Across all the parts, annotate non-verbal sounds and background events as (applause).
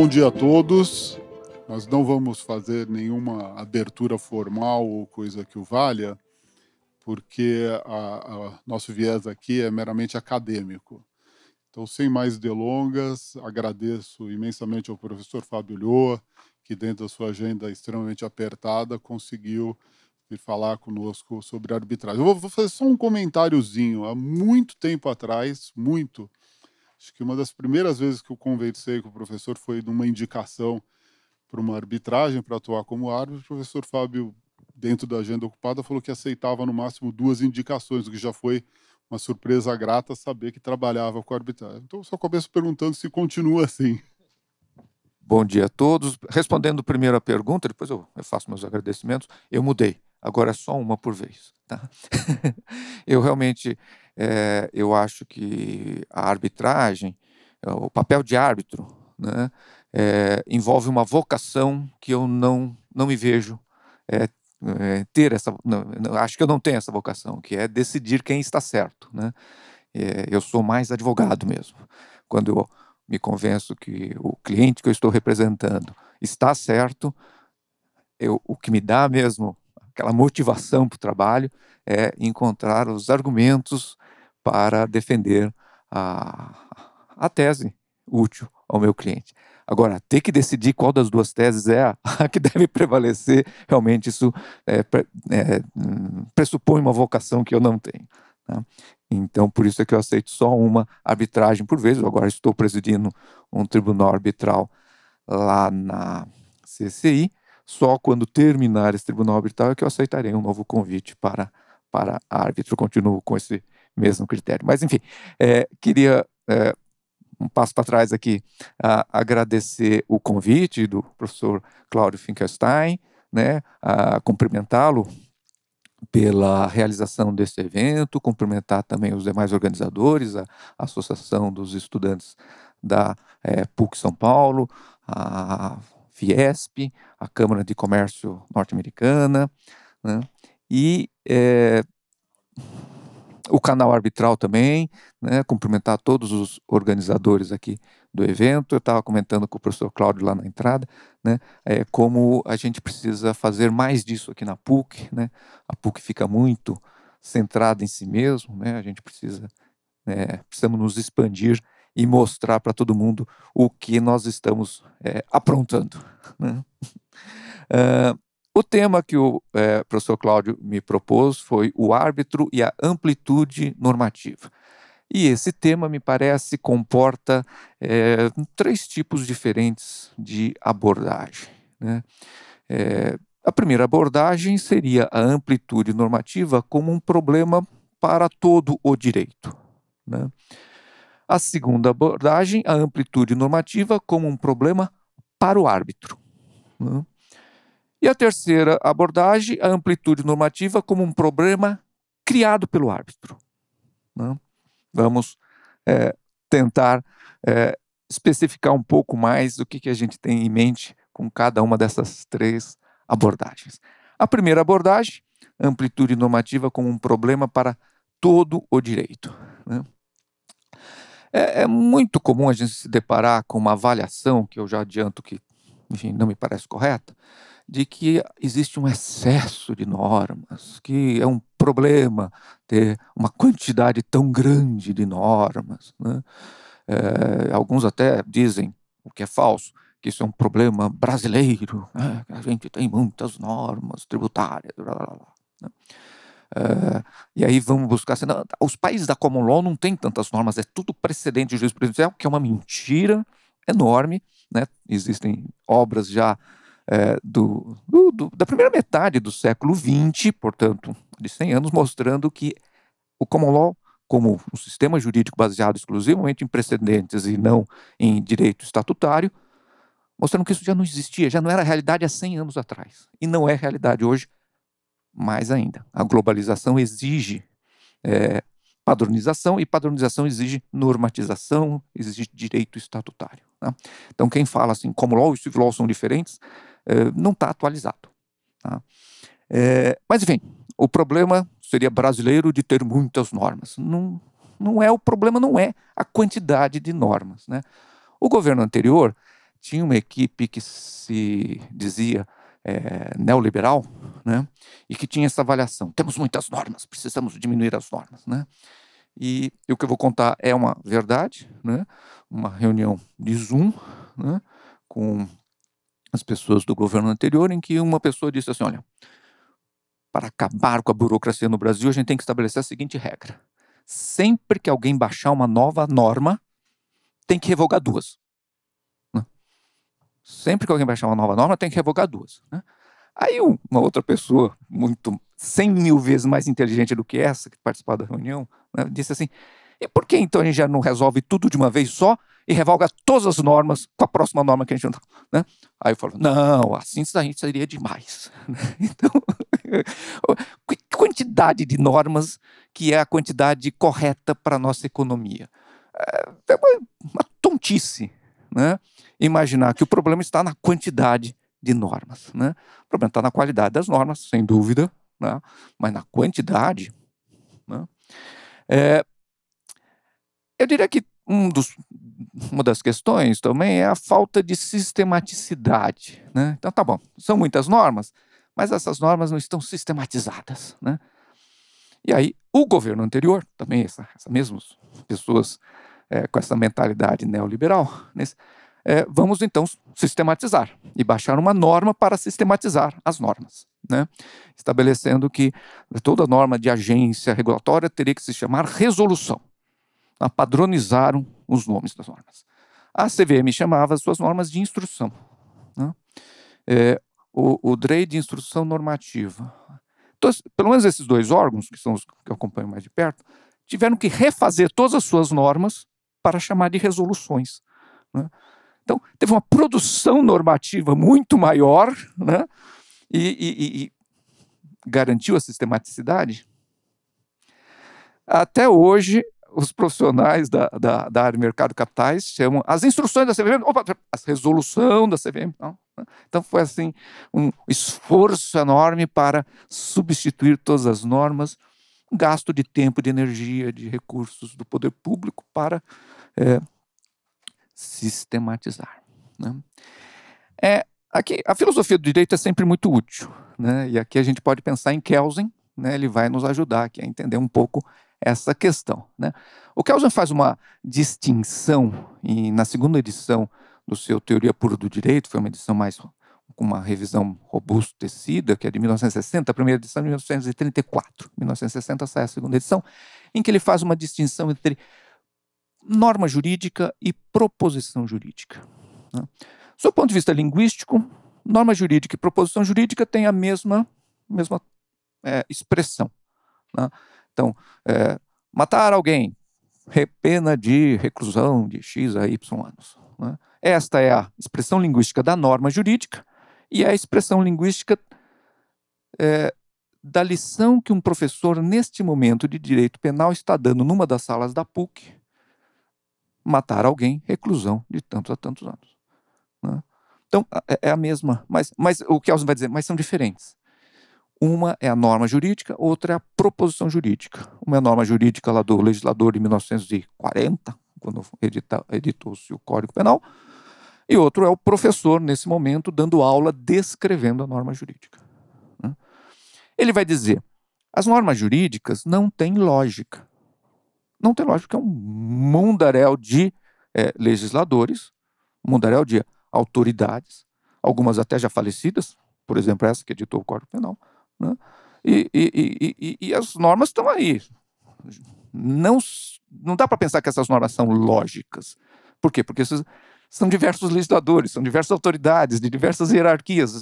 Bom dia a todos. Nós não vamos fazer nenhuma abertura formal ou coisa que o valha, porque a, a, nosso viés aqui é meramente acadêmico. Então, sem mais delongas, agradeço imensamente ao professor Fábio Lhoa, que dentro da sua agenda extremamente apertada conseguiu vir falar conosco sobre arbitragem. Eu vou fazer só um comentáriozinho. Há muito tempo atrás, muito, Acho que uma das primeiras vezes que eu conversei com o professor foi numa indicação para uma arbitragem para atuar como árbitro. O professor Fábio, dentro da agenda ocupada, falou que aceitava no máximo duas indicações, o que já foi uma surpresa grata saber que trabalhava com a arbitragem. Então, só começo perguntando se continua assim. Bom dia a todos. Respondendo primeiro a pergunta, depois eu faço meus agradecimentos. Eu mudei. Agora é só uma por vez. Tá? (laughs) eu realmente é, eu acho que a arbitragem, eh, o papel de árbitro, né, é, envolve uma vocação que eu não, não me vejo é, ter essa. Não, acho que eu não tenho essa vocação, que é decidir quem está certo. Né? eu sou mais advogado mesmo. Quando eu me convenço que o cliente que eu estou representando está certo, eu, o que me dá mesmo aquela motivação para o trabalho é encontrar os argumentos para defender a, a tese útil ao meu cliente. Agora, ter que decidir qual das duas teses é a, (laughs) a que deve prevalecer, realmente isso é, é, pressupõe uma vocação que eu não tenho. Né? Então, por isso é que eu aceito só uma arbitragem por vez. Eu agora estou presidindo um tribunal arbitral lá na CCI. Só quando terminar esse tribunal arbitral é que eu aceitarei um novo convite para, para árbitro. Continuo com esse mesmo critério. Mas, enfim, é, queria é, um passo para trás aqui, a, agradecer o convite do professor Cláudio Finkelstein, né, a cumprimentá-lo pela realização desse evento, cumprimentar também os demais organizadores, a, Associação dos Estudantes da é, PUC São Paulo, a Fiesp, a Câmara de Comércio Norte-Americana, né, e é, o canal arbitral também, né, cumprimentar todos os organizadores aqui do evento. Eu estava comentando com o professor Cláudio lá na entrada, né, é, como a gente precisa fazer mais disso aqui na PUC. Né? A PUC fica muito centrada em si mesmo, né? a gente precisa né, precisamos nos expandir e mostrar para todo mundo o que nós estamos é, aprontando. Né? Uh, (laughs) O tema que o é, professor Cláudio me propôs foi o árbitro e a amplitude normativa. E esse tema, me parece, comporta é, três tipos diferentes de abordagem. Né? É, a primeira abordagem seria a amplitude normativa como um problema para todo o direito. Né? A segunda abordagem, a amplitude normativa como um problema para o árbitro. Né? E a terceira abordagem, a amplitude normativa como um problema criado pelo árbitro. Né? Vamos é, tentar é, especificar um pouco mais o que, que a gente tem em mente com cada uma dessas três abordagens. A primeira abordagem, amplitude normativa como um problema para todo o direito. Né? É, é, muito comum a gente se deparar com uma avaliação, que eu já adianto que, enfim, não me parece correta, de que existe um excesso de normas, que é um problema ter uma quantidade tão grande de normas. Né? É, alguns até dizem, o que é falso, que isso é um problema brasileiro, né? a gente tem muitas normas tributárias. Blá, blá, blá, né? é, e aí vamos buscar. Assim, não, os países da Common Law não têm tantas normas, é tudo precedente de jurisprudência, que é uma mentira enorme. Né? Existem obras já é, do, do, da primeira metade do século XX, portanto, de 100 anos, mostrando que o common law, como um sistema jurídico baseado exclusivamente em precedentes e não em direito estatutário, mostrando que isso já não existia, já não era realidade há 100 anos atrás. E não é realidade hoje, mais ainda. A globalização exige é, padronização e padronização exige normatização, exige direito estatutário. Né? Então, quem fala assim, como law e civil law são diferentes, eh, não está atualizado. Tá? É, mas, enfim, o problema seria brasileiro de ter muitas normas. Não, não é o problema, não é a quantidade de normas. Né? O governo anterior tinha uma equipe que se dizia é, neoliberal, né? E que tinha essa avaliação. Temos muitas normas, precisamos diminuir as normas, né? E, e o que eu vou contar é uma verdade, né? Uma reunião de Zoom, né? Com as pessoas do governo anterior, em que uma pessoa disse assim: olha, para acabar com a burocracia no Brasil, a gente tem que estabelecer a seguinte regra: sempre que alguém baixar uma nova norma, tem que revogar duas. Né? Sempre que alguém baixar uma nova norma, tem que revogar duas. Né? Aí uma outra pessoa, muito 100 mil vezes mais inteligente do que essa, que participava da reunião, né, disse assim: e por que então a gente já não resolve tudo de uma vez só e revoga todas as normas com a próxima norma que a gente não. Né? Aí eu falo, não, assim a gente seria demais. Né? (laughs) então, (laughs) quantidade de normas que é a quantidade correta para a nossa economia? É, é uma, uma tontice né? imaginar que o problema está na quantidade de normas. Né? O problema está na qualidade das normas, sem dúvida, né? mas na quantidade. Né? É, eu diria que um dos uma das questões também é a falta de sistematicidade. Né? Então, tá bom, são muitas normas, mas essas normas não estão sistematizadas. Né? E aí, o governo anterior, também essas essa mesmas pessoas é, com essa mentalidade neoliberal, né? é, vamos então sistematizar e baixar uma norma para sistematizar as normas, né? estabelecendo que toda norma de agência regulatória teria que se chamar resolução padronizaram os nomes das normas. A CVM chamava suas normas de instrução. Né? É, o, o DREI de instrução normativa. Então, pelo menos esses dois órgãos, que são os que eu acompanho mais de perto, tiveram que refazer todas as suas normas para chamar de resoluções. Né? Então, teve uma produção normativa muito maior né? e, e, e garantiu a sistematicidade. Até hoje, os profissionais da, da, da área de mercado de capitais chamam as instruções da CVM, opa, resolução da CVM. Não, né? então foi assim um esforço enorme para substituir todas as normas, um gasto de tempo, de energia, de recursos do poder público para é, sistematizar. Né? É, aqui a filosofia do direito é sempre muito útil, né? E aqui a gente pode pensar em Kelsen, né? Ele vai nos ajudar aqui a entender um pouco essa questão. Né? O Kelsen faz uma distinção, e na segunda edição do seu Teoria Pura do Direito, foi uma edição mais com uma revisão robusta tecida, que é de 1960, a primeira edição é de 1934. 1960 sai a segunda edição, em que ele faz uma distinção entre norma jurídica e proposição jurídica. Né? Do ponto de vista linguístico, norma jurídica e proposição jurídica têm a mesma, mesma é, expressão. Né? Então, é, matar alguém, pena de reclusão de X a Y anos. Né? Esta é a expressão linguística da norma jurídica e é a expressão linguística é, da lição que um professor, neste momento de direito penal, está dando numa das salas da PUC, matar alguém, reclusão de tantos a tantos anos. Né? Então, é, é a mesma, mas, mas o que Kelsen vai dizer, mas são diferentes. Uma é a norma jurídica, outra é a proposição jurídica. Uma é a norma jurídica lá do legislador de 1940, quando editou-se o Código Penal, e outro é o professor, nesse momento, dando aula descrevendo a norma jurídica. Né? Ele vai dizer: as normas jurídicas não têm lógica. Não tem lógica, é um mundaréu de é, legisladores, mundaréu de autoridades, algumas até já falecidas, por exemplo, essa que editou o Código Penal, né? E, e, e, e, as normas estão aí. Não, não dá para pensar que essas normas são lógicas. Por quê? Porque são diversos legisladores, são diversas autoridades, de diversas hierarquias,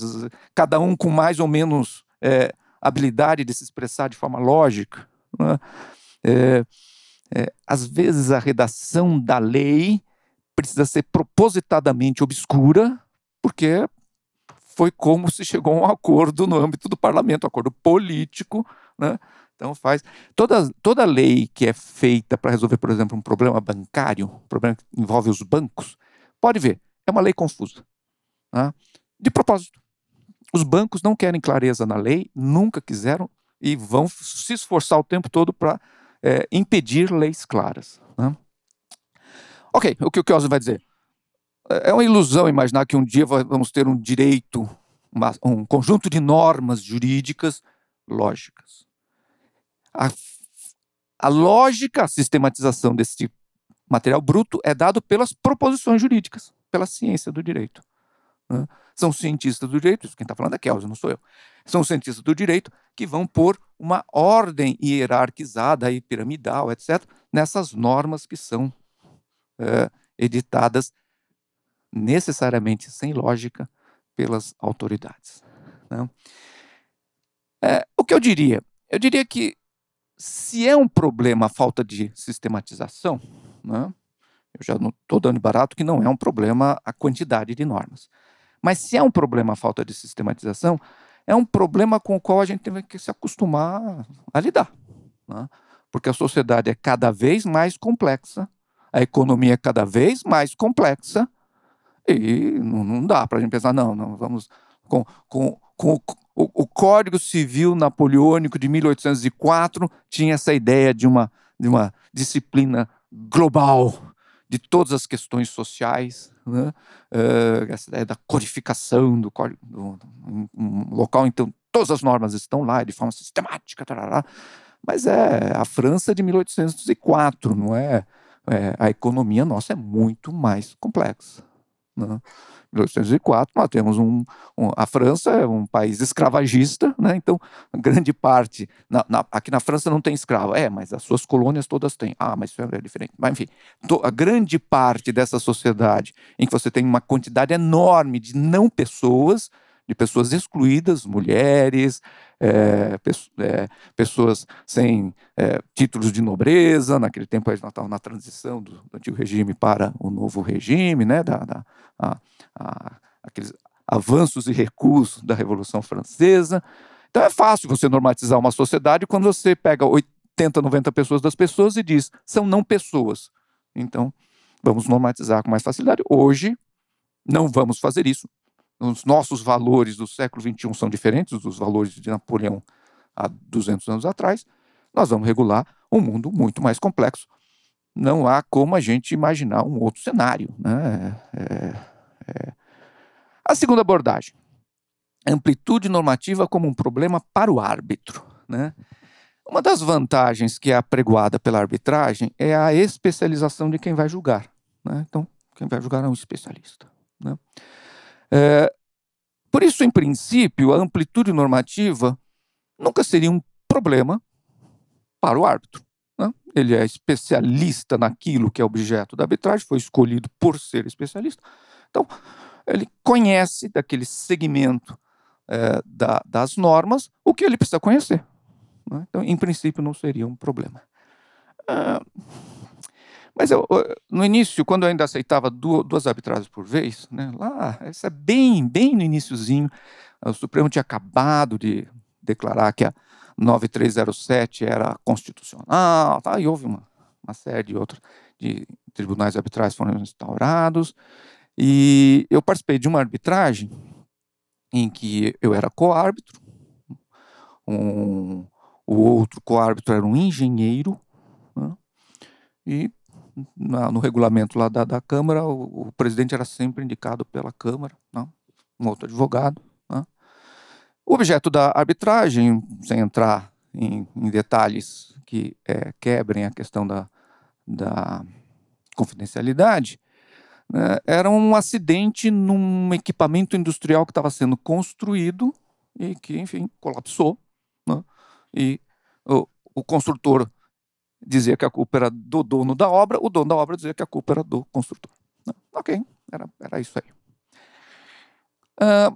cada um com mais ou menos é, habilidade de se expressar de forma lógica. Né? É, é, às vezes a redação da lei precisa ser propositadamente obscura, porque foi como se chegou a um acordo no âmbito do parlamento, um acordo político, né? Então faz toda toda lei que é feita para resolver, por exemplo, um problema bancário, um problema que envolve os bancos, pode ver, é uma lei confusa, né? de propósito. Os bancos não querem clareza na lei, nunca quiseram e vão se esforçar o tempo todo para é, eh, impedir leis claras. Né? Ok, o que o Kiosen vai dizer? É uma ilusão imaginar que um dia vamos ter um direito, uma, um conjunto de normas jurídicas lógicas. A, a lógica, a sistematização desse tipo material bruto é dado pelas proposições jurídicas, pela ciência do direito. Né? São cientistas do direito, quem está falando é Kelsen, não sou eu. São cientistas do direito que vão pôr uma ordem hierarquizada e piramidal, etc., nessas normas que são é, editadas necessariamente sem lógica pelas autoridades. Né? É, o que eu diria? Eu diria que se é um problema a falta de sistematização, né, eu já não estou dando barato que não é um problema a quantidade de normas. Mas se é um problema a falta de sistematização, é um problema com o qual a gente tem que se acostumar a lidar. Né? Porque a sociedade é cada vez mais complexa, a economia é cada vez mais complexa, e não, não dá para a gente pensar, não, não, vamos com, com, com o, o, o, Código Civil Napoleônico de 1804 tinha essa ideia de uma, de uma disciplina global de todas as questões sociais, né? uh, essa ideia da codificação do código, um, um local, então todas as normas estão lá de forma sistemática, tarará. mas é a França de 1804, não é? é? A economia nossa é muito mais complexa. Né? 1804, nós temos um, um, a França é um país escravagista, né? então grande parte, na, na, aqui na França não tem escravo, é, mas as suas colônias todas têm, ah, mas isso é diferente, mas enfim, to, a grande parte dessa sociedade em que você tem uma quantidade enorme de não pessoas de pessoas excluídas, mulheres, é, é, pessoas sem é, títulos de nobreza, naquele tempo eles estavam na transição do, do, antigo regime para o novo regime, né, da, da a, a, aqueles avanços e recuos da Revolução Francesa. Então é fácil você normatizar uma sociedade quando você pega 80, 90 pessoas das pessoas e diz, são não pessoas. Então, vamos normatizar com mais facilidade. Hoje, não vamos fazer isso os nossos valores do século XXI são diferentes dos valores de Napoleão há 200 anos atrás, nós vamos regular um mundo muito mais complexo. Não há como a gente imaginar um outro cenário. Né? É, é, é. A segunda abordagem, amplitude normativa como um problema para o árbitro. Né? Uma das vantagens que é apregoada pela arbitragem é a especialização de quem vai julgar. Né? Então, quem vai julgar é um especialista. Né? É, por isso, em princípio, a amplitude normativa nunca seria um problema para o árbitro. Né? Ele é especialista naquilo que é objeto da arbitragem, foi escolhido por ser especialista. Então, ele conhece daquele segmento é, da, das normas o que ele precisa conhecer. Né? Então, em princípio, não seria um problema. É... Mas eu, no início, quando eu ainda aceitava duas arbitragens por vez, né, lá, isso é bem, bem no iníciozinho, o Supremo tinha acabado de declarar que a 9307 era constitucional, tá, e houve uma, uma série de outros de tribunais arbitrais foram instaurados, e eu participei de uma arbitragem em que eu era co-árbitro, um, o outro co-árbitro era um engenheiro, né, e na, no regulamento lá da, da Câmara, o, o, presidente era sempre indicado pela Câmara, né? um outro advogado. Né? O objeto da arbitragem, sem entrar em, em detalhes que é, quebrem a questão da, da confidencialidade, né? era um acidente num equipamento industrial que estava sendo construído e que, enfim, colapsou. Né? E o, o construtor dizia que a culpa era do dono da obra, o dono da obra dizia que a culpa era do construtor. Não, ok, era, era isso aí. Ah,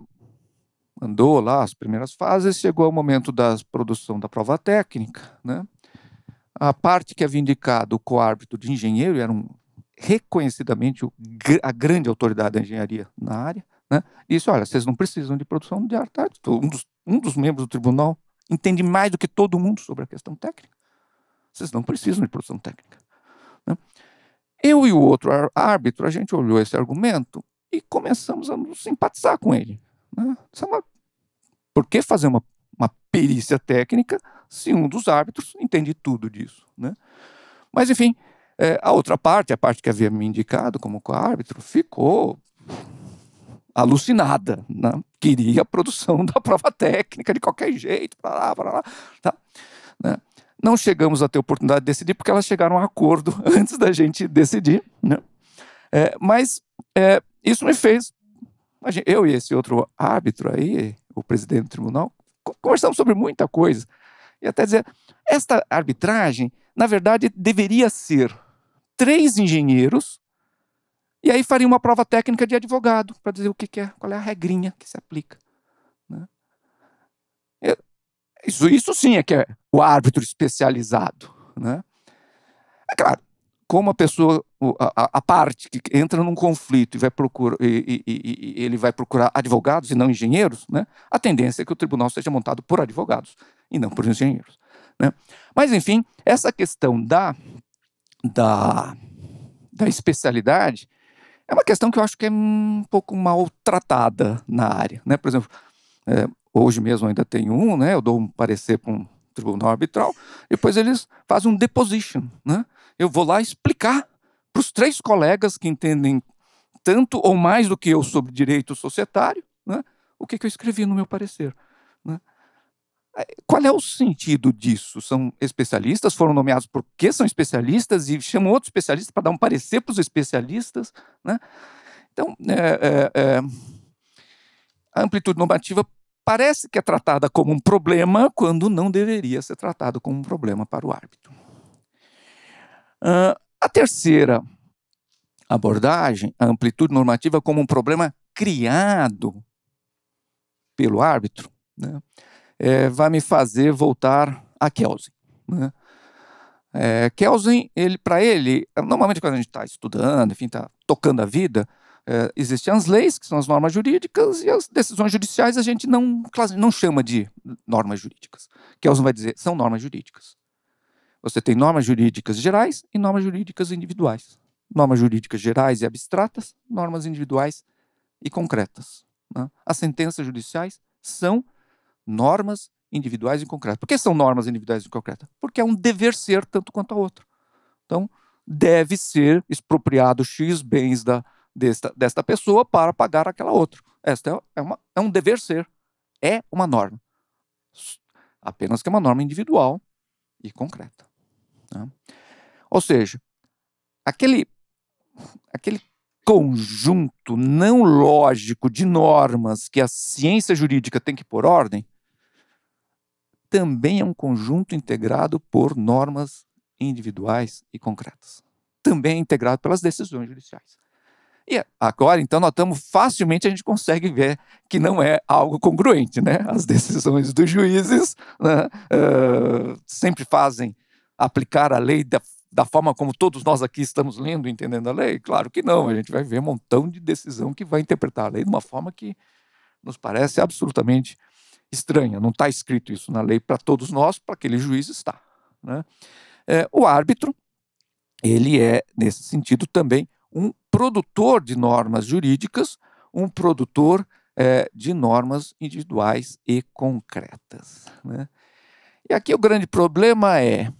andou lá as primeiras fases, chegou ao momento da produção da prova técnica. Né? A parte que havia é indicado o coárbitro de engenheiro, era um, reconhecidamente o, a grande autoridade da engenharia na área, né? disse, olha, vocês não precisam de produção de arte, um dos, um dos membros do tribunal entende mais do que todo mundo sobre a questão técnica. Vocês não precisam de produção técnica. Né? Eu e o outro árbitro, a gente olhou esse argumento e começamos a nos simpatizar com ele. Né? É por que fazer uma, uma perícia técnica se um dos árbitros entende tudo disso? Né? Mas, enfim, é, a outra parte, a parte que havia me indicado como co-árbitro, ficou alucinada. Né? Queria a produção (laughs) da prova técnica de qualquer jeito, para lá, para lá. Tá? Né? Não chegamos a ter oportunidade de decidir, porque elas chegaram a acordo (laughs) antes da gente decidir. Né? É, mas é, isso me fez, eu e esse outro árbitro aí, o presidente do tribunal, conversamos sobre muita coisa. E até dizer, esta arbitragem, na verdade, deveria ser três engenheiros, e aí faria uma prova técnica de advogado, para dizer o que, que é, qual é a regrinha que se aplica. Isso, isso sim é que é o árbitro especializado. Né? É claro, como a pessoa, a, a parte que entra num conflito e vai procura e, e, e, ele vai procurar advogados e não engenheiros, né? a tendência é que o tribunal seja montado por advogados e não por engenheiros. Né? Mas, enfim, essa questão da, da, da especialidade é uma questão que eu acho que é um pouco maltratada na área. Né? Por exemplo, é, Hoje mesmo ainda tem um, né? Eu dou um parecer para um tribunal arbitral. Depois eles fazem um deposition, né? Eu vou lá explicar para os três colegas que entendem tanto ou mais do que eu sobre direito societário, né? O que, que eu escrevi no meu parecer, né? É, qual é o sentido disso? São especialistas, foram nomeados porque são especialistas e chamam outros especialistas para dar um parecer para os especialistas. Né? Então, é, é, é, a amplitude normativa parece que é tratada como um problema quando não deveria ser tratado como um problema para o árbitro. Uh, a terceira abordagem, a amplitude normativa como um problema criado pelo árbitro, né, é, vai me fazer voltar a Kelsen. Né. É, Kelsen, ele, para ele, normalmente quando a gente está estudando, enfim, está tocando a vida, é, existem as leis, que são as normas jurídicas, e as decisões judiciais a gente não, não chama de normas jurídicas. Kelsen vai dizer, são normas jurídicas. Você tem normas jurídicas gerais e normas jurídicas individuais. Normas jurídicas gerais e abstratas, normas individuais e concretas. Né? As sentenças judiciais são normas individuais e concretas. Por que são normas individuais e concretas? Porque é um dever ser tanto quanto a outro Então, deve ser expropriado X bens da desta, desta pessoa para pagar aquela outra. Esta é, é uma, é um dever ser. É uma norma. Apenas que é uma norma individual e concreta. Né? Ou seja, aquele, aquele conjunto não lógico de normas que a ciência jurídica tem que pôr ordem também é um conjunto integrado por normas individuais e concretas. Também é integrado pelas decisões judiciais. E agora, então, notamos facilmente, a gente consegue ver que não é algo congruente, né? As decisões dos juízes né, uh, sempre fazem aplicar a lei da, da forma como todos nós aqui estamos lendo, entendendo a lei? Claro que não, a gente vai ver um montão de decisão que vai interpretar a lei de uma forma que nos parece absolutamente estranha. Não está escrito isso na lei para todos nós, para aquele juiz está. Né? É, o árbitro, ele é, nesse sentido, também um produtor de normas jurídicas, um produtor é, de normas individuais e concretas. Né? E aqui o grande problema é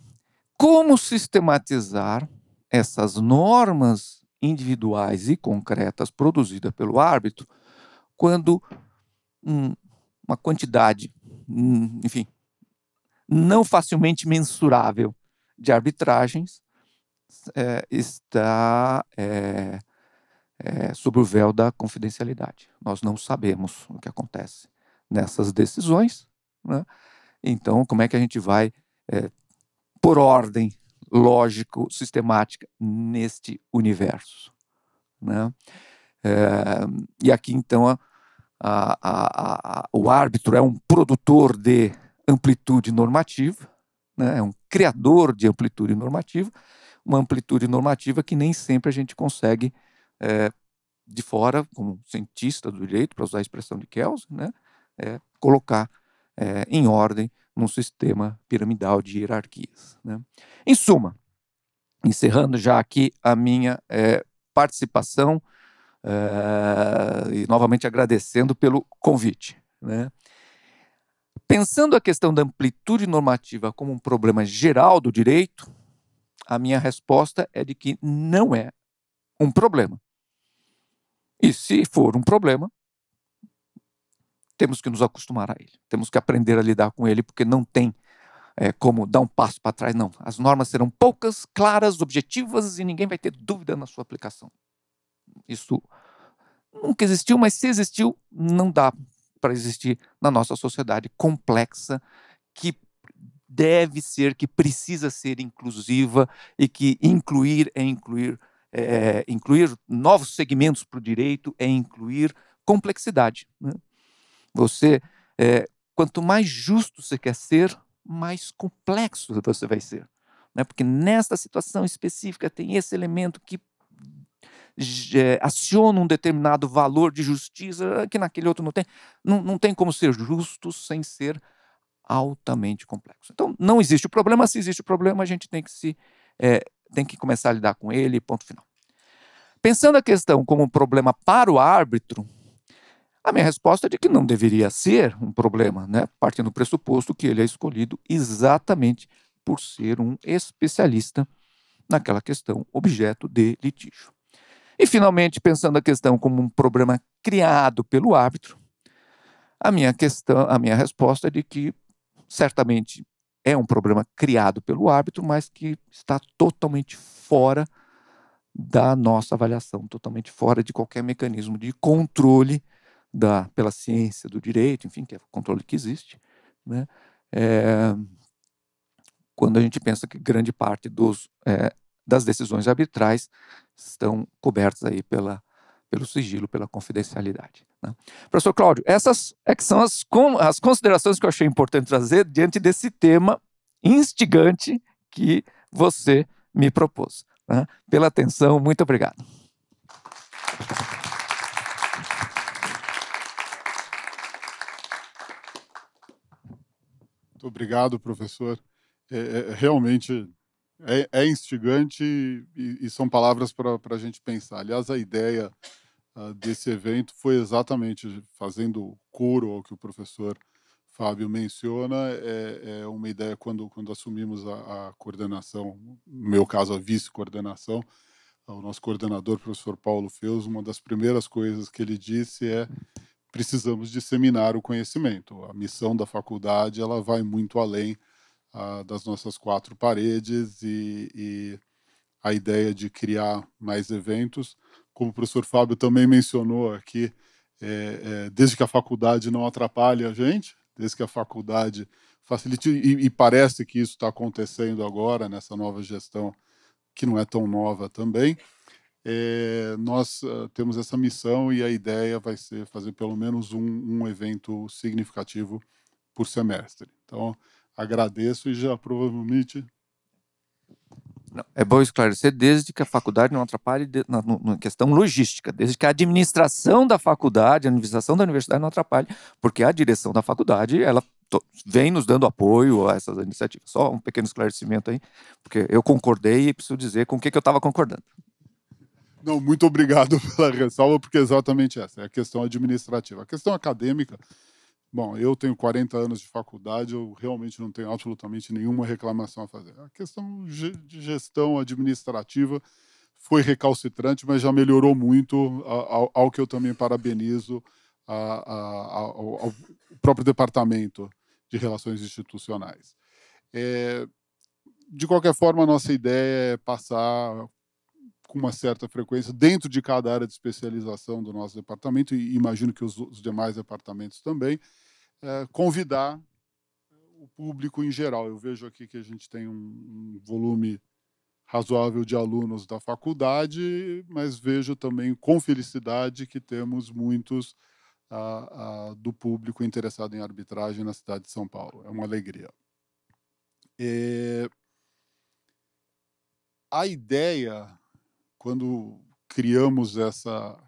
como sistematizar essas normas individuais e concretas produzidas pelo árbitro quando hum, uma quantidade, hum, enfim, não facilmente mensurável de arbitragens é, está é, é, sob o véu da confidencialidade. Nós não sabemos o que acontece nessas decisões. Né? Então, como é que a gente vai, por ordem lógico, sistemática, neste universo? Né? e aqui, então, a, a, a, o árbitro é um produtor de amplitude normativa, né? é um criador de amplitude normativa, uma amplitude normativa que nem sempre a gente consegue é, de fora, como cientista do direito, para usar a expressão de Kelsen, né, é, colocar é, em ordem num sistema piramidal de hierarquias. Né. Em suma, encerrando já aqui a minha participação e novamente agradecendo pelo convite. Né. Pensando a questão da amplitude normativa como um problema geral do direito, a minha resposta é de que não é um problema. E se for um problema, temos que nos acostumar a ele, temos que aprender a lidar com ele, porque não tem é, como dar um passo para trás, não. As normas serão poucas, claras, objetivas e ninguém vai ter dúvida na sua aplicação. Isso nunca existiu, mas se existiu, não dá para existir na nossa sociedade complexa que deve ser, que precisa ser inclusiva e que incluir é incluir, é, é, incluir novos segmentos para o direito é incluir complexidade. Né? Você, é, quanto mais justo você quer ser, mais complexo você vai ser. Né? Porque nesta situação específica tem esse elemento que é, aciona um determinado valor de justiça que naquele outro não tem. Não, não tem como ser justo sem ser altamente complexo. Então, não existe o problema. Se existe o problema, a gente tem que se é, tem que começar a lidar com ele. Ponto final. Pensando a questão como um problema para o árbitro, a minha resposta é de que não deveria ser um problema, né? Partindo do pressuposto que ele é escolhido exatamente por ser um especialista naquela questão, objeto de litígio. E finalmente, pensando a questão como um problema criado pelo árbitro, a minha questão, a minha resposta é de que certamente é um problema criado pelo árbitro, mas que está totalmente fora da nossa avaliação, totalmente fora de qualquer mecanismo de controle da, pela ciência do direito, enfim, que é o controle que existe. Né? É, quando a gente pensa que grande parte dos, é, das decisões arbitrais estão cobertas aí pela pelo sigilo, pela confidencialidade. Né? Professor Cláudio, essas é que são as, as considerações que eu achei importante trazer diante desse tema instigante que você me propôs. Né? Pela atenção, muito obrigado. Muito obrigado, professor. É, é, é realmente é, é instigante e, e são palavras para a gente pensar. Aliás, a ideia ah, desse evento foi exatamente fazendo coro ao que o professor Fábio menciona, é, é uma ideia quando, quando assumimos a, a coordenação, no meu caso, a vice-coordenação, o nosso coordenador, professor Paulo Feus, uma das primeiras coisas que ele disse é precisamos disseminar o conhecimento. A missão da faculdade ela vai muito além ah, das nossas quatro paredes e, e, a ideia de criar mais eventos como o professor Fábio também mencionou aqui, é, é, desde que a faculdade não atrapalhe a gente, desde que a faculdade facilite, e, e parece que isso está acontecendo agora nessa nova gestão, que não é tão nova também, é, nós uh, temos essa missão e a ideia vai ser fazer pelo menos um, um evento significativo por semestre. Então, agradeço e já provavelmente não, é bom esclarecer desde que a faculdade não atrapalhe de, na, na, questão logística, desde que a administração da faculdade, a administração da universidade não atrapalhe, porque a direção da faculdade, ela to, vem nos dando apoio a essas iniciativas. Só um pequeno esclarecimento aí, porque eu concordei e preciso dizer com o que, que eu estava concordando. Não, muito obrigado (laughs) pela ressalva, porque é exatamente essa, é a questão administrativa. A questão acadêmica, Bom, eu tenho 40 anos de faculdade, eu realmente não tenho absolutamente nenhuma reclamação a fazer. A questão de gestão administrativa foi recalcitrante, mas já melhorou muito, ao, que eu também parabenizo ao, próprio Departamento de Relações Institucionais. Eh, de qualquer forma, a nossa ideia é passar com uma certa frequência dentro de cada área de especialização do nosso departamento, e imagino que os, os demais departamentos também, é, convidar eh, o público em geral. Eu vejo aqui que a gente tem um, um volume razoável de alunos da faculdade, mas vejo também com felicidade que temos muitos do público interessado em arbitragem na cidade de São Paulo. É uma alegria. E... Eh, a ideia quando criamos essa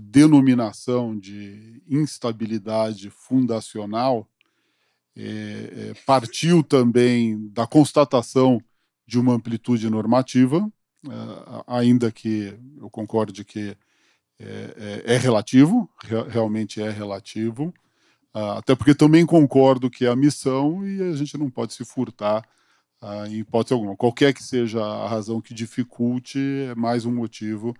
denominação de instabilidade fundacional, é, é, partiu também da constatação de uma amplitude normativa, é, ainda que eu concorde que é, é, é relativo, re realmente é relativo, ah, até porque também concordo que é a missão e a gente não pode se furtar ah, em hipótese alguma. Qualquer que seja a razão que dificulte, é mais um motivo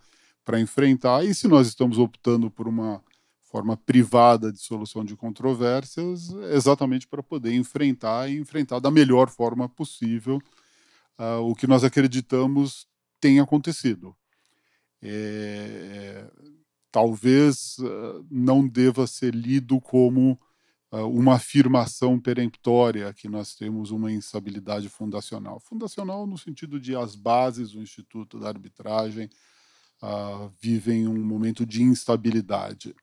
para enfrentar. E se nós estamos optando por uma forma privada de solução de controvérsias, é exatamente para poder enfrentar e enfrentar da melhor forma possível ah, o que nós acreditamos tem acontecido. É, talvez ah, não deva ser lido como ah, uma afirmação peremptória que nós temos uma instabilidade fundacional. Fundacional no sentido de as bases do Instituto da Arbitragem uh, vivem um momento de instabilidade.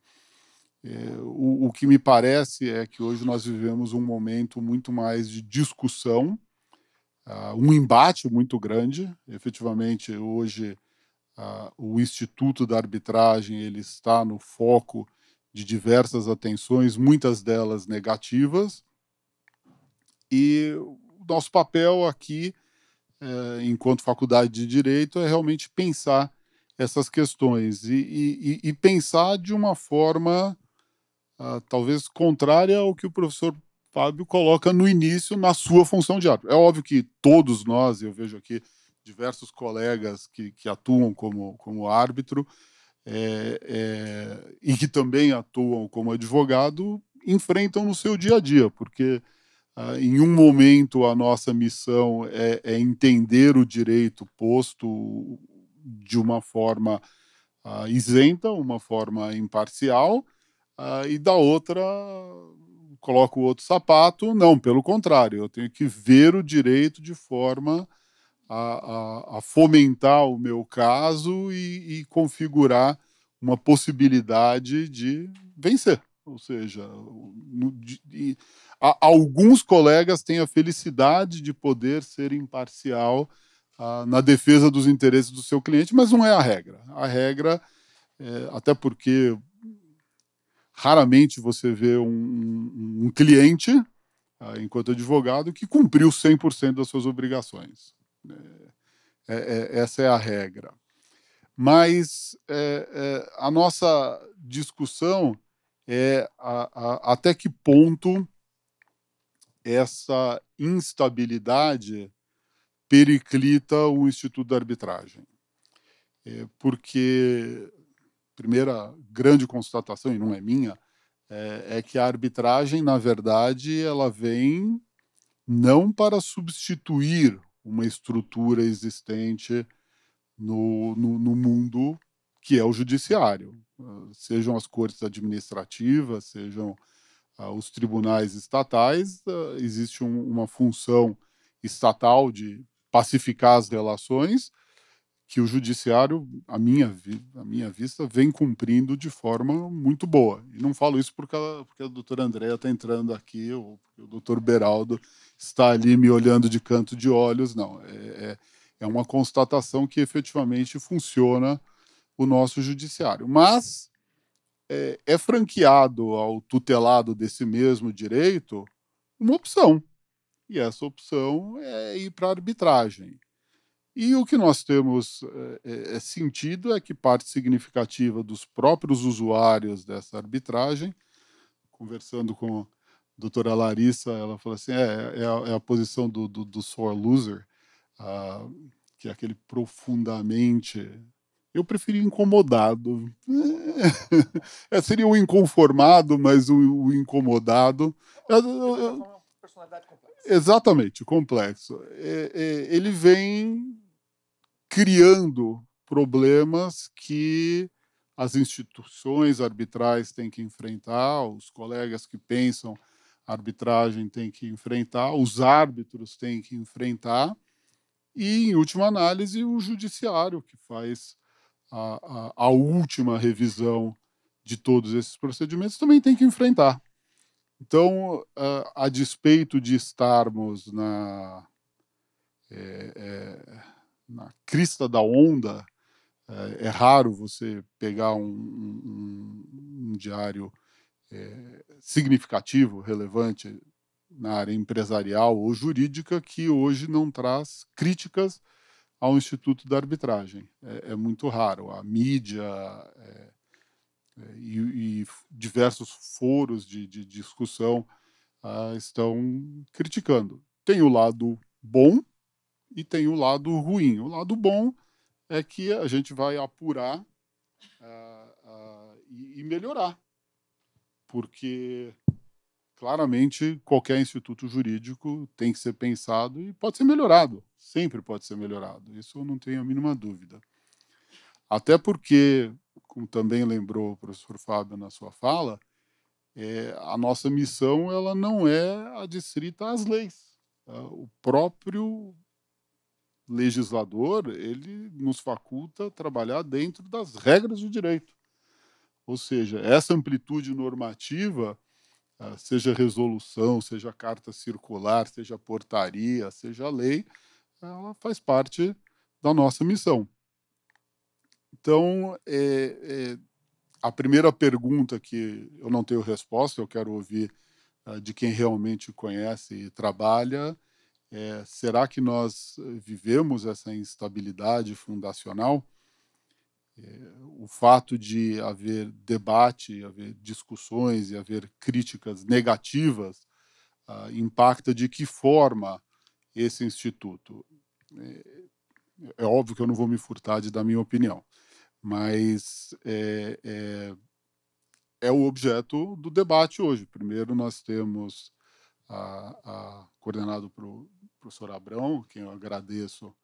É, o, o, que me parece é que hoje nós vivemos um momento muito mais de discussão, uh, um embate muito grande. Efetivamente, hoje uh, o Instituto da Arbitragem ele está no foco de diversas atenções, muitas delas negativas. E o nosso papel aqui, é, enquanto faculdade de direito, é realmente pensar essas questões e, e, e pensar de uma forma ah, talvez contrária ao que o professor Fábio coloca no início na sua função de árbitro. É óbvio que todos nós, eu vejo aqui diversos colegas que, que atuam como, como árbitro, é, é, e que também atuam como advogado enfrentam no seu dia a dia, porque ah, em um momento a nossa missão é, é, entender o direito posto de uma forma ah, isenta, uma forma imparcial, ah, e da outra coloco o outro sapato. Não, pelo contrário, eu tenho que ver o direito de forma a, a, a fomentar o meu caso e, e configurar uma possibilidade de vencer. Ou seja, de, de, a, alguns colegas têm a felicidade de poder ser imparcial a, ah, na defesa dos interesses do seu cliente, mas não é a regra. A regra, é, até porque raramente você vê um, um, um cliente, ah, enquanto advogado, que cumpriu 100% das suas obrigações. É, é, é, essa é a regra. Mas é, é, a nossa discussão é a, a, até que ponto essa instabilidade periclita o Instituto da Arbitragem. É porque, primeira grande constatação, e não é minha, é, é, que a arbitragem, na verdade, ela vem não para substituir uma estrutura existente no, no, no mundo que é o judiciário, sejam as cortes administrativas, sejam ah, os tribunais estatais, ah, existe um, uma função estatal de pacificar as relações, que o judiciário, a minha, a minha vista, vem cumprindo de forma muito boa. E não falo isso porque, porque a doutora Andréa está entrando aqui, ou porque o doutor Beraldo está ali me olhando de canto de olhos, não. É, é, é uma constatação que efetivamente funciona o nosso judiciário. Mas é, é franqueado ao tutelado desse mesmo direito uma opção. E essa opção é ir para a arbitragem. E o que nós temos é, é, sentido é que parte significativa dos próprios usuários dessa arbitragem, conversando com a doutora Larissa, ela falou assim: é, é, é, a, é a, posição do, do, do sore loser, ah, que é aquele profundamente. Eu preferi incomodado. (laughs) É, seria o um inconformado, mas o, um, um incomodado. Eu, eu, eu, Exatamente, complexo. É, ele vem criando problemas que as instituições arbitrais têm que enfrentar, os colegas que pensam arbitragem têm que enfrentar, os árbitros têm que enfrentar, e, em última análise, o judiciário, que faz a, a, a última revisão de todos esses procedimentos, também tem que enfrentar. Então, a, a despeito de estarmos na. É, é, na crista da onda, é, é raro você pegar um, um, um diário é, significativo, relevante na área empresarial ou jurídica que hoje não traz críticas ao Instituto da Arbitragem. É, é muito raro. A mídia eh, e, e, diversos foros de, de discussão ah, estão criticando. Tem o lado bom, e tem o lado ruim. O lado bom é que a gente vai apurar uh, uh, e, e melhorar, porque claramente qualquer instituto jurídico tem que ser pensado e pode ser melhorado, sempre pode ser melhorado, isso eu não tenho a mínima dúvida. Até porque, como também lembrou o professor Fábio na sua fala, é, a nossa missão ela não é adstrita às leis. Ah, o próprio legislador, ele nos faculta trabalhar dentro das regras do direito. Ou seja, essa amplitude normativa, ah, seja resolução, seja carta circular, seja portaria, seja lei, ela faz parte da nossa missão. Então, é, é, a primeira pergunta que eu não tenho resposta, eu quero ouvir ah, de quem realmente conhece e trabalha, é, será que nós eh, vivemos essa instabilidade fundacional? É, o fato de haver debate, haver discussões e haver críticas negativas ah, impacta de que forma esse instituto? É, é, óbvio que eu não vou me furtar de dar minha opinião, mas é, é, é o objeto do debate hoje. Primeiro, nós temos a, a, coordenado por, professor Abrão, quem eu agradeço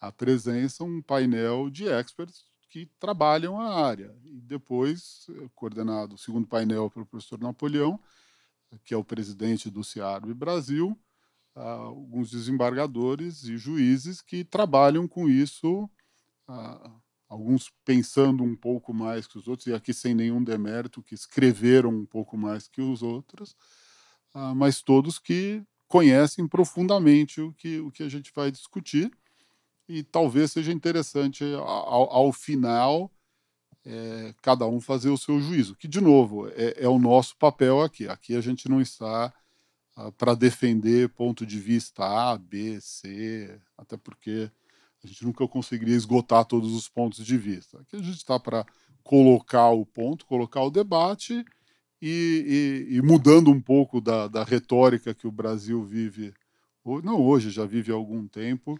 a presença, um painel de experts que trabalham a área. E depois, coordenado o segundo painel pelo professor Napoleão, que é o presidente do CIARB Brasil, ah, alguns desembargadores e juízes que trabalham com isso, ah, alguns pensando um pouco mais que os outros, e aqui sem nenhum demérito, que escreveram um pouco mais que os outros, ah, mas todos que conhecem profundamente o que, o que a gente vai discutir. E talvez seja interessante, ao, ao final, é, cada um fazer o seu juízo, que, de novo, é, é o nosso papel aqui. Aqui a gente não está ah, para defender ponto de vista A, B, C, até porque a gente nunca conseguiria esgotar todos os pontos de vista. Aqui a gente está para colocar o ponto, colocar o debate e, e, e mudando um pouco da, da, retórica que o Brasil vive, não hoje, já vive há algum tempo.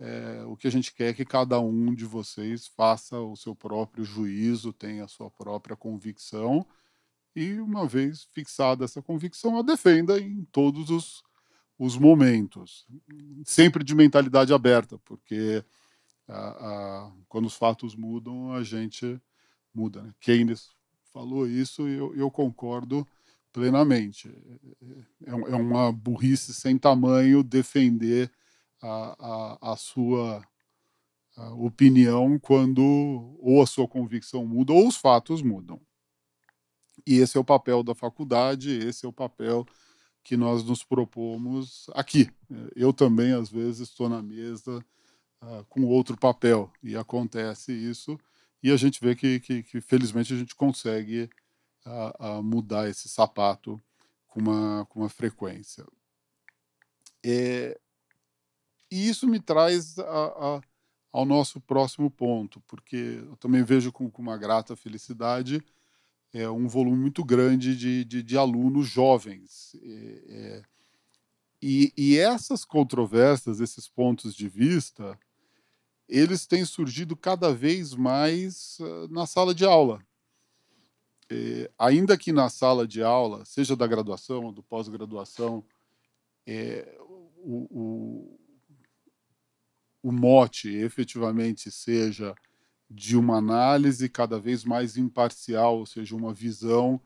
É, o que a gente quer é que cada um de vocês faça o seu próprio juízo, tenha a sua própria convicção e, uma vez fixada essa convicção, a defenda em todos os, os momentos. Sempre de mentalidade aberta, porque a, a, quando os fatos mudam, a gente muda. Né? Keynes falou isso e eu, eu concordo plenamente. É, é, é, uma burrice sem tamanho defender a, a, a sua a opinião quando ou a sua convicção muda ou os fatos mudam. E esse é o papel da faculdade, esse é o papel que nós nos propomos aqui. Eu também, às vezes, estou na mesa uh, com outro papel e acontece isso. E a gente vê que, que, que felizmente, a gente consegue a, a mudar esse sapato com uma, com uma frequência. É, e isso me traz a, ao nosso próximo ponto, porque eu também vejo com, com uma grata felicidade é, um volume muito grande de, de, de alunos jovens. É, é, e, e, essas controvérsias, esses pontos de vista, eles têm surgido cada vez mais na sala de aula. É, ainda que na sala de aula, seja da graduação ou do pós-graduação, é, o, o, o mote efetivamente seja de uma análise cada vez mais imparcial, ou seja, uma visão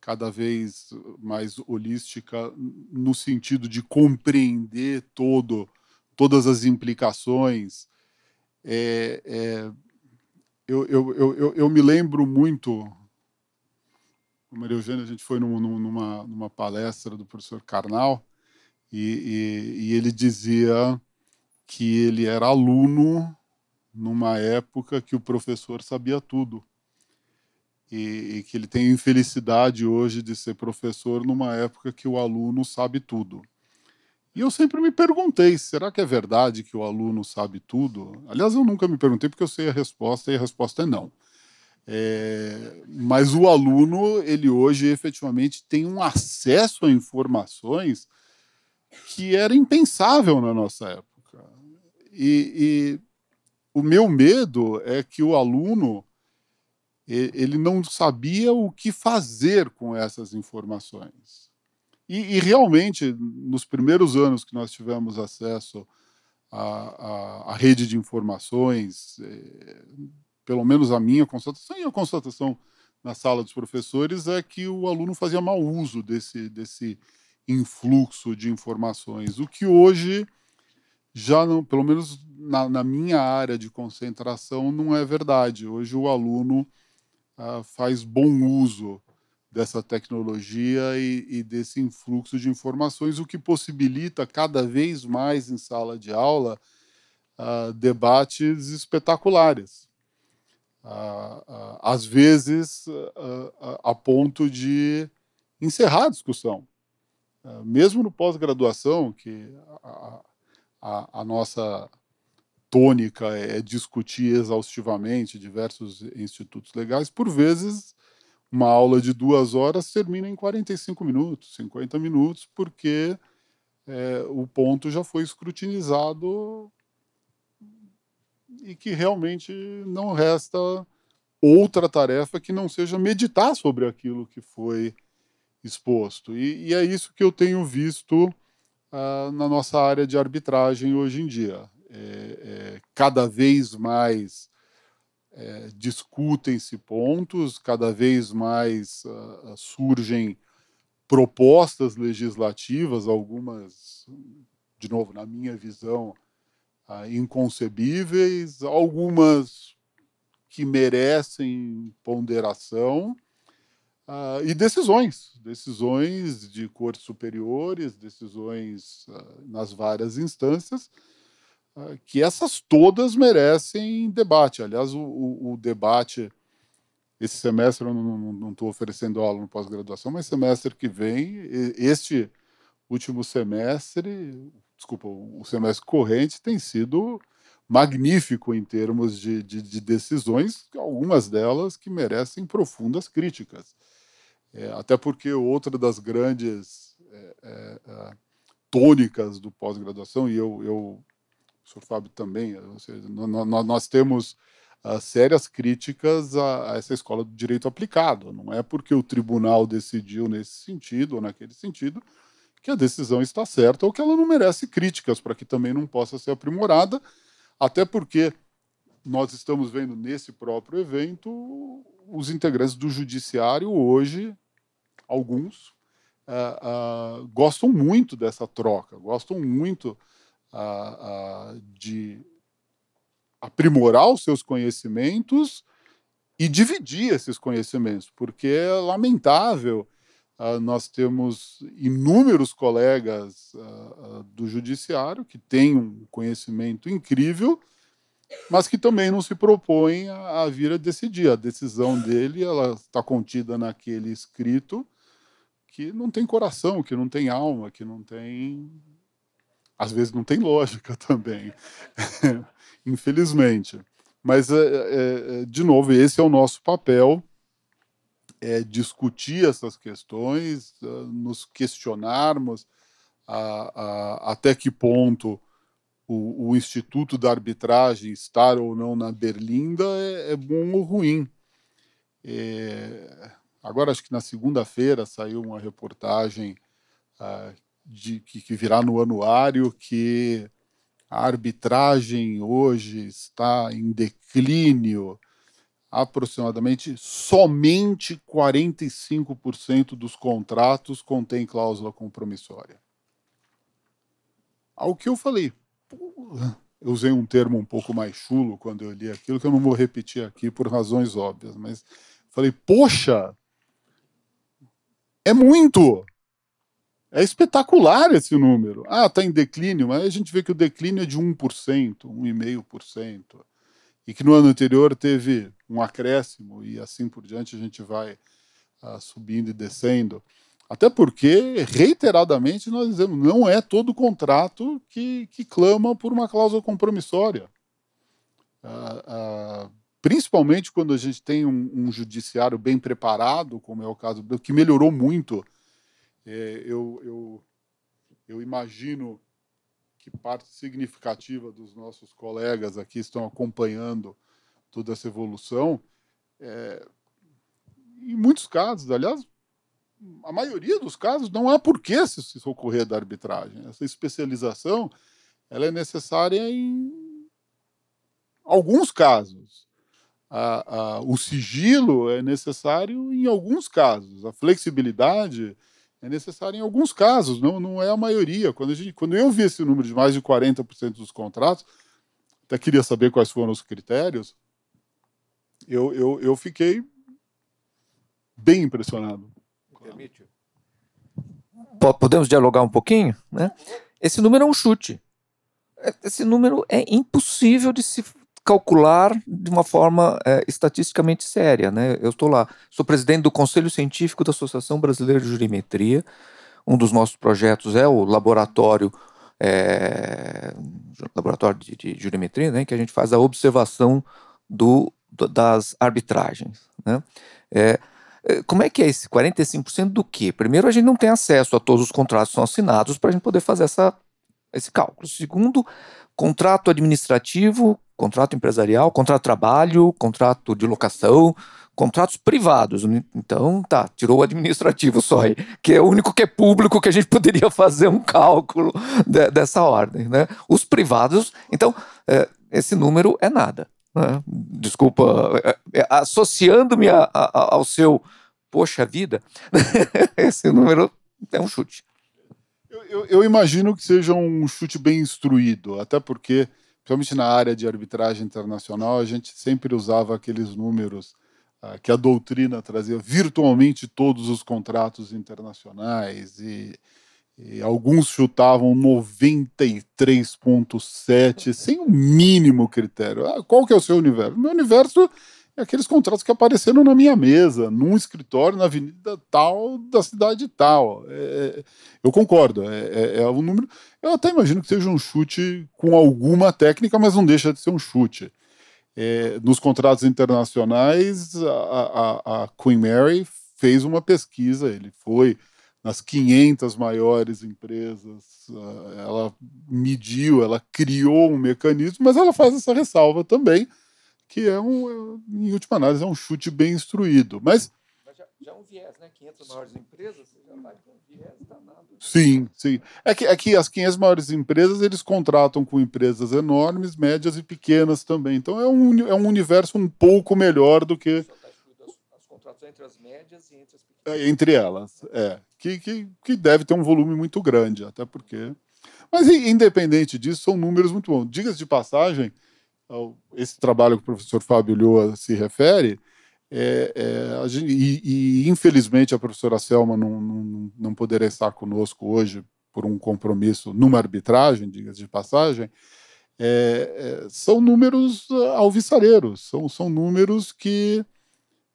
cada vez mais holística no sentido de compreender todo todas as implicações é, é, eu, eu, eu, eu, me lembro muito. Maria Eugênia, a gente foi num, numa, numa palestra do professor Carnal e, e, e ele dizia que ele era aluno numa época que o professor sabia tudo. E, e, que ele tem infelicidade hoje de ser professor numa época que o aluno sabe tudo. E eu sempre me perguntei: será que é verdade que o aluno sabe tudo? Aliás, eu nunca me perguntei porque eu sei a resposta e a resposta é não. É, mas o aluno, ele hoje efetivamente tem um acesso a informações que era impensável na nossa época. E, e o meu medo é que o aluno ele não sabia o que fazer com essas informações. E, e, realmente, nos primeiros anos que nós tivemos acesso à, à, à rede de informações, eh, pelo menos a minha constatação e a constatação na sala dos professores é que o aluno fazia mau uso desse, desse influxo de informações, o que hoje já não, pelo menos na, na minha área de concentração, não é verdade. Hoje o aluno ah, faz bom uso dessa tecnologia e, e, desse influxo de informações, o que possibilita cada vez mais em sala de aula uh, debates espetaculares. Uh, uh, às vezes, a ponto de encerrar a discussão. mesmo no pós-graduação, que a, a, a nossa tônica é discutir exaustivamente diversos institutos legais, por vezes uma aula de duas horas termina em 45 minutos, 50 minutos, porque é, o ponto já foi escrutinizado e que realmente não resta outra tarefa que não seja meditar sobre aquilo que foi exposto. E, e é isso que eu tenho visto uh, na nossa área de arbitragem hoje em dia. É, é, cada vez mais é, discutem-se pontos, cada vez mais uh, surgem propostas legislativas, algumas, de novo, na minha visão, uh, inconcebíveis, algumas que merecem ponderação. Uh, e decisões, decisões de cortes superiores, decisões nas várias instâncias, que essas todas merecem debate. Aliás, o, o, o debate esse semestre eu não estou oferecendo aula no pós-graduação, mas semestre que vem, este último semestre, desculpa, o semestre corrente tem sido magnífico em termos de, de, de decisões, algumas delas que merecem profundas críticas. É, até porque outra das grandes é, é, é tônicas do pós-graduação, e eu, eu o senhor Fábio também, nós, temos ah, sérias críticas a, essa escola do direito aplicado. Não é porque o tribunal decidiu nesse sentido ou naquele sentido que a decisão está certa ou que ela não merece críticas para que também não possa ser aprimorada, até porque nós estamos vendo nesse próprio evento os integrantes do judiciário hoje, alguns, uh, uh, gostam muito dessa troca, gostam muito de aprimorar os seus conhecimentos e dividir esses conhecimentos, porque é lamentável. Ah, nós temos inúmeros colegas ah, ah, do judiciário que têm um conhecimento incrível, mas que também não se propõem a, vir a decidir. A decisão dele ela está contida naquele escrito que não tem coração, que não tem alma, que não tem às vezes não tem lógica (laughs) também, infelizmente. Mas, é, é, é, de novo, esse é o nosso papel, é discutir essas questões, é, nos questionarmos a, a, até que ponto o, o, Instituto da Arbitragem estar ou não na Berlinda é, é bom ou ruim. É, agora, acho que na segunda-feira saiu uma reportagem ah, de que, que virá no anuário que a arbitragem hoje está em declínio. Aproximadamente somente 45% dos contratos contém cláusula compromissória. Ao que eu falei, eu usei um termo um pouco mais chulo quando eu li aquilo, que eu não vou repetir aqui por razões óbvias, mas falei, poxa, é muito! É espetacular esse número. Ah, está em declínio, mas a gente vê que o declínio é de 1%, 1,5%. E que no ano anterior teve um acréscimo, e assim por diante a gente vai ah, subindo e descendo. Até porque, reiteradamente, nós dizemos, não é todo contrato que, que clama por uma cláusula compromissória. Ah, ah, principalmente quando a gente tem um, um judiciário bem preparado, como é o caso do que melhorou muito é, eu, eu, eu imagino que parte significativa dos nossos colegas aqui estão acompanhando toda essa evolução. É, em muitos casos, aliás, a maioria dos casos não há porquê se, se ocorrer da arbitragem. Essa especialização ela é necessária em alguns casos. A, a, o sigilo é necessário em alguns casos. A flexibilidade é necessário em alguns casos, não, não é a maioria. Quando, a gente, quando eu vi esse número de mais de 40% dos contratos, até queria saber quais foram os critérios, eu, eu, eu fiquei bem impressionado. Podemos dialogar um pouquinho? Né? Esse número é um chute. É, esse número é impossível de se calcular de uma forma é, estatisticamente séria. Né? Eu estou lá, sou presidente do Conselho Científico da Associação Brasileira de Jurimetria. Um dos nossos projetos é o laboratório é, laboratório de, de jurimetria, né, que a gente faz a observação do, do das arbitragens. Né? É, é como é que é esse 45% do quê? Primeiro, a gente não tem acesso a todos os contratos que são assinados para a gente poder fazer essa, esse cálculo. Segundo, contrato administrativo, contrato empresarial, contrato de trabalho, contrato de locação, contratos privados. Então, tá, tirou o administrativo só aí, que é o único que é público que a gente (laughs) poderia fazer um cálculo de, dessa ordem, né? Os privados, então, é, esse número é nada. Né? Desculpa, é, é, associando-me ao seu poxa vida, (laughs) esse número é um chute. Eu, eu, eu, imagino que seja um chute bem instruído, até porque, principalmente na área de arbitragem internacional, a gente sempre usava aqueles números ah, que a doutrina trazia virtualmente todos os contratos internacionais e, e alguns chutavam 93,7 sem o um mínimo critério. Ah, qual que é o seu universo? Meu universo é aqueles contratos que apareceram na minha mesa, num escritório na avenida tal, da cidade tal. É, é, eu concordo, é, é, é, um número. Eu até imagino que seja um chute com alguma técnica, mas não deixa de ser um chute. É, nos contratos internacionais, a, a, a, Queen Mary fez uma pesquisa, ele foi nas 500 maiores empresas, ah, ela mediu, ela criou um mecanismo, mas ela faz essa ressalva também que é um, em última análise, é um chute bem instruído. Mas já é um viés, né? 500 maiores empresas, você já vai tá com um viés danado. Sim, sim. É que, é que as 500 maiores empresas, eles contratam com empresas enormes, médias e pequenas também. Então é um, é um universo um pouco melhor do que... Tá as, as contratos entre as médias e entre as pequenas. É, entre elas, é. Que, que, que deve ter um volume muito grande, até porque... Mas independente disso, são números muito bons. Diga-se de passagem esse trabalho que o professor Fábio Lhoa se refere, é, é, gente, e, e, infelizmente a professora Selma não, não, não poderá estar conosco hoje por um compromisso numa arbitragem, diga de passagem, é, é são números ah, alvissareiros, são, são números que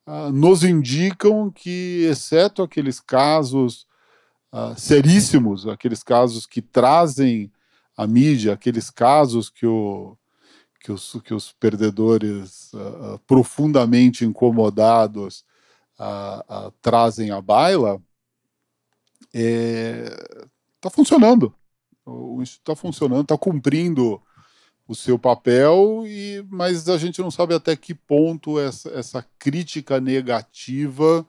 ah, nos indicam que, exceto aqueles casos ah, seríssimos, aqueles casos que trazem a mídia, aqueles casos que o que os, que os perdedores uh, profundamente incomodados uh, uh, trazem à baila, está é, tá funcionando. O Instituto está funcionando, está cumprindo o seu papel, e, mas a gente não sabe até que ponto essa, essa crítica negativa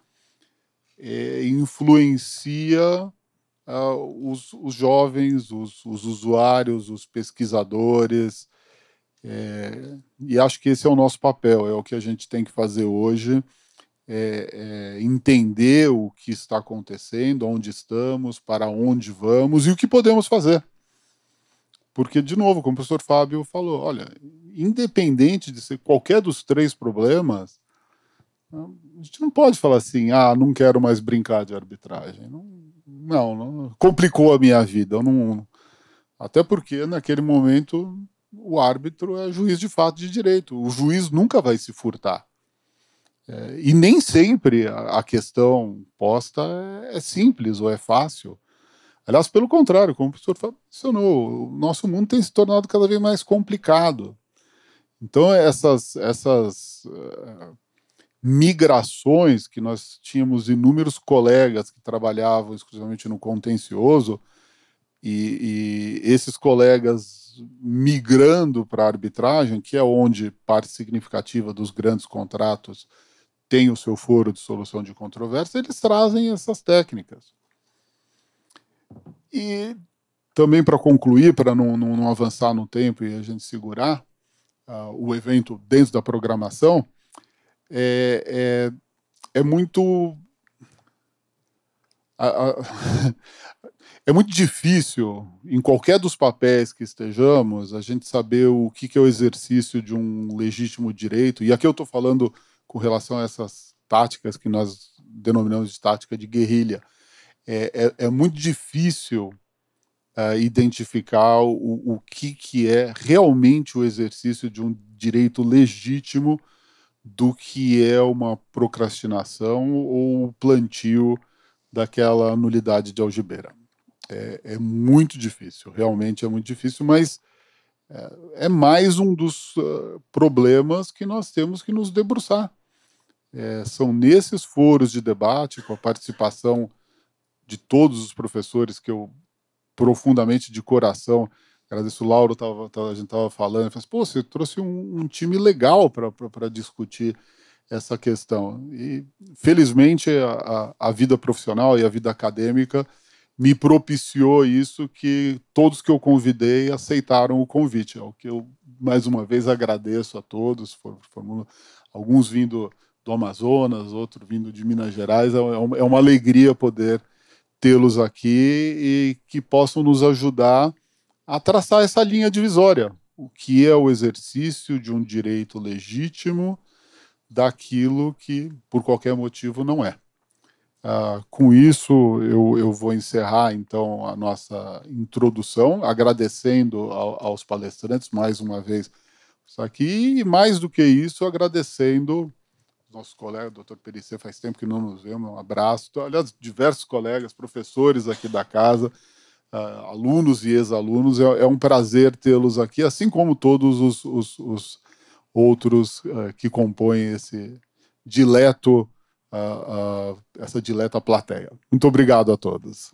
é, influencia os, os, jovens, os, os usuários, os pesquisadores, é, e acho que esse é o nosso papel, é o que a gente tem que fazer hoje, é, é entender o que está acontecendo, onde estamos, para onde vamos e o que podemos fazer. Porque, de novo, como o professor Fábio falou, olha, independente de ser qualquer dos três problemas, a gente não pode falar assim, ah, não quero mais brincar de arbitragem. Não, não, não complicou a minha vida. não, até porque naquele momento o árbitro é juiz de fato de direito. O juiz nunca vai se furtar. É, e nem sempre a, a questão posta é, é, simples ou é fácil. Aliás, pelo contrário, como o professor mencionou, o nosso mundo tem se tornado cada vez mais complicado. Então, essas, essas uh, migrações que nós tínhamos inúmeros colegas que trabalhavam exclusivamente no contencioso, e, e esses colegas migrando para a arbitragem, que é onde parte significativa dos grandes contratos tem o seu foro de solução de controvérsia, eles trazem essas técnicas. E também para concluir, para não, não, não, avançar no tempo e a gente segurar uh, o evento dentro da programação, é, é, é muito. A, (laughs) É muito difícil, em qualquer dos papéis que estejamos, a gente saber o que, que é o exercício de um legítimo direito. E aqui eu estou falando com relação a essas táticas que nós denominamos de tática de guerrilha. É, é, é muito difícil uh, identificar o, o que, que é realmente o exercício de um direito legítimo do que é uma procrastinação ou plantio daquela nulidade de algibeira é, é muito difícil, realmente é muito difícil, mas é, é mais um dos ah, problemas que nós temos que nos debruçar. É, são nesses foros de debate, com a participação de todos os professores que eu profundamente de coração agradeço. O Lauro, tava, tava, a gente estava falando, falei, pô, você trouxe um, um time legal para discutir essa questão. E felizmente a, a, a vida profissional e a vida acadêmica me propiciou isso que todos que eu convidei aceitaram o convite, ao é que eu mais uma vez agradeço a todos, alguns vindo do Amazonas, outro vindo de Minas Gerais, é, é, é uma alegria poder tê-los aqui e que possam nos ajudar a traçar essa linha divisória, o que é o exercício de um direito legítimo daquilo que por qualquer motivo não é. Uh, com isso, eu, eu, vou encerrar então a nossa introdução, agradecendo ao, aos palestrantes mais uma vez isso aqui, e mais do que isso, agradecendo nossos colegas, doutor Pericê, faz tempo que não nos vemos, um abraço, aliás, diversos colegas, professores aqui da casa, uh, alunos e ex-alunos, é, é, um prazer tê-los aqui, assim como todos os, os, os outros uh, que compõem esse dileto a, a, essa dileta plateia. Muito obrigado a todos.